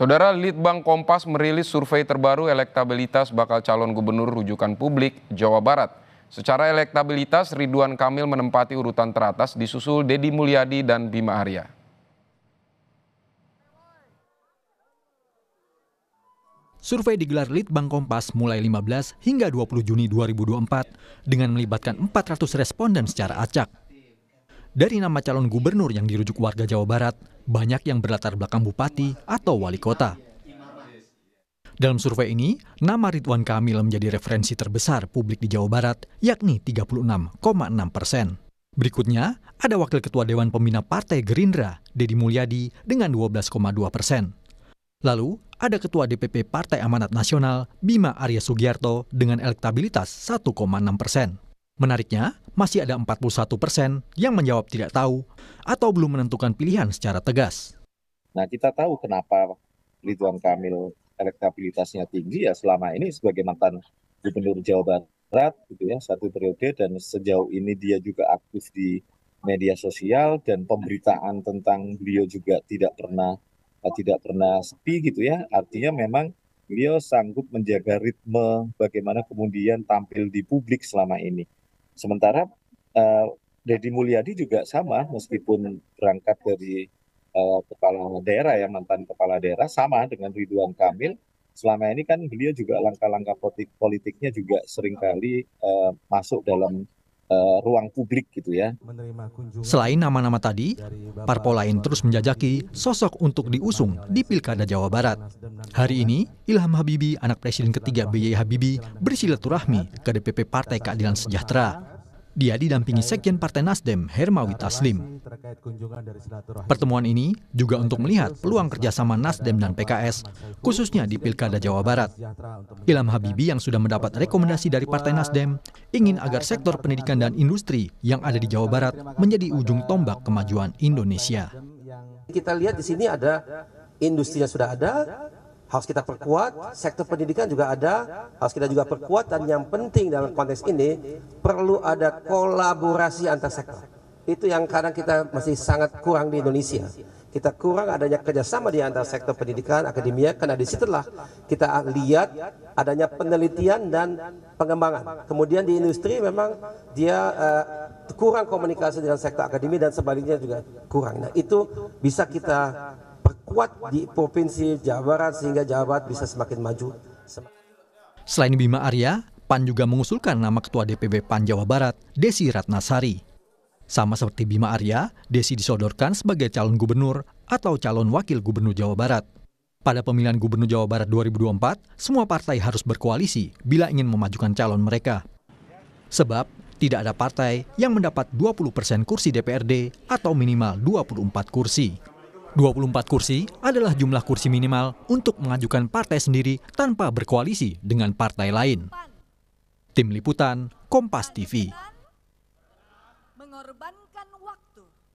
Saudara Litbang Kompas merilis survei terbaru elektabilitas bakal calon gubernur rujukan publik Jawa Barat. Secara elektabilitas, Ridwan Kamil menempati urutan teratas disusul Dedi Mulyadi dan Bima Arya. Survei digelar Litbang Kompas mulai 15 hingga 20 Juni 2024 dengan melibatkan 400 responden secara acak dari nama calon gubernur yang dirujuk warga Jawa Barat, banyak yang berlatar belakang bupati atau wali kota. Dalam survei ini, nama Ridwan Kamil menjadi referensi terbesar publik di Jawa Barat, yakni 36,6 persen. Berikutnya, ada Wakil Ketua Dewan Pembina Partai Gerindra, Deddy Mulyadi, dengan 12,2 persen. Lalu, ada Ketua DPP Partai Amanat Nasional, Bima Arya Sugiarto, dengan elektabilitas 1,6 persen. Menariknya, masih ada 41 persen yang menjawab tidak tahu atau belum menentukan pilihan secara tegas. Nah, kita tahu kenapa Ridwan Kamil elektabilitasnya tinggi ya selama ini sebagai mantan gubernur Jawa Barat gitu ya satu periode dan sejauh ini dia juga aktif di media sosial dan pemberitaan tentang beliau juga tidak pernah eh, tidak pernah sepi gitu ya artinya memang beliau sanggup menjaga ritme bagaimana kemudian tampil di publik selama ini sementara uh, Deddy Mulyadi juga sama meskipun berangkat dari uh, kepala daerah ya mantan kepala daerah sama dengan Ridwan Kamil selama ini kan beliau juga langkah-langkah politik politiknya juga seringkali uh, masuk dalam uh, ruang publik gitu ya. Selain nama-nama tadi, parpol lain terus menjajaki sosok untuk diusung di Pilkada Jawa Barat. Hari ini, Ilham Habibi, anak presiden ketiga BY Habibi, bersilaturahmi ke DPP Partai Keadilan Sejahtera. Dia didampingi Sekjen Partai Nasdem, Hermawi Taslim. Pertemuan ini juga untuk melihat peluang kerjasama Nasdem dan PKS, khususnya di Pilkada Jawa Barat. Ilham Habibi yang sudah mendapat rekomendasi dari Partai Nasdem, ingin agar sektor pendidikan dan industri yang ada di Jawa Barat menjadi ujung tombak kemajuan Indonesia. Kita lihat di sini ada industri yang sudah ada, harus kita perkuat, sektor pendidikan juga ada, harus kita juga perkuat, dan yang penting dalam konteks ini, perlu ada kolaborasi antar sektor itu yang kadang kita masih sangat kurang di Indonesia. Kita kurang adanya kerjasama di antara sektor pendidikan, akademia, karena disitulah kita lihat adanya penelitian dan pengembangan. Kemudian di industri memang dia uh, kurang komunikasi dengan sektor akademi dan sebaliknya juga kurang. Nah itu bisa kita perkuat di Provinsi Jawa Barat sehingga Jawa Barat bisa semakin maju. Selain Bima Arya, PAN juga mengusulkan nama Ketua DPP PAN Jawa Barat, Desi Ratnasari. Sama seperti Bima Arya, Desi disodorkan sebagai calon gubernur atau calon wakil gubernur Jawa Barat. Pada pemilihan Gubernur Jawa Barat 2024, semua partai harus berkoalisi bila ingin memajukan calon mereka. Sebab tidak ada partai yang mendapat 20 persen kursi DPRD atau minimal 24 kursi. 24 kursi adalah jumlah kursi minimal untuk mengajukan partai sendiri tanpa berkoalisi dengan partai lain. Tim Liputan, Kompas TV pengorban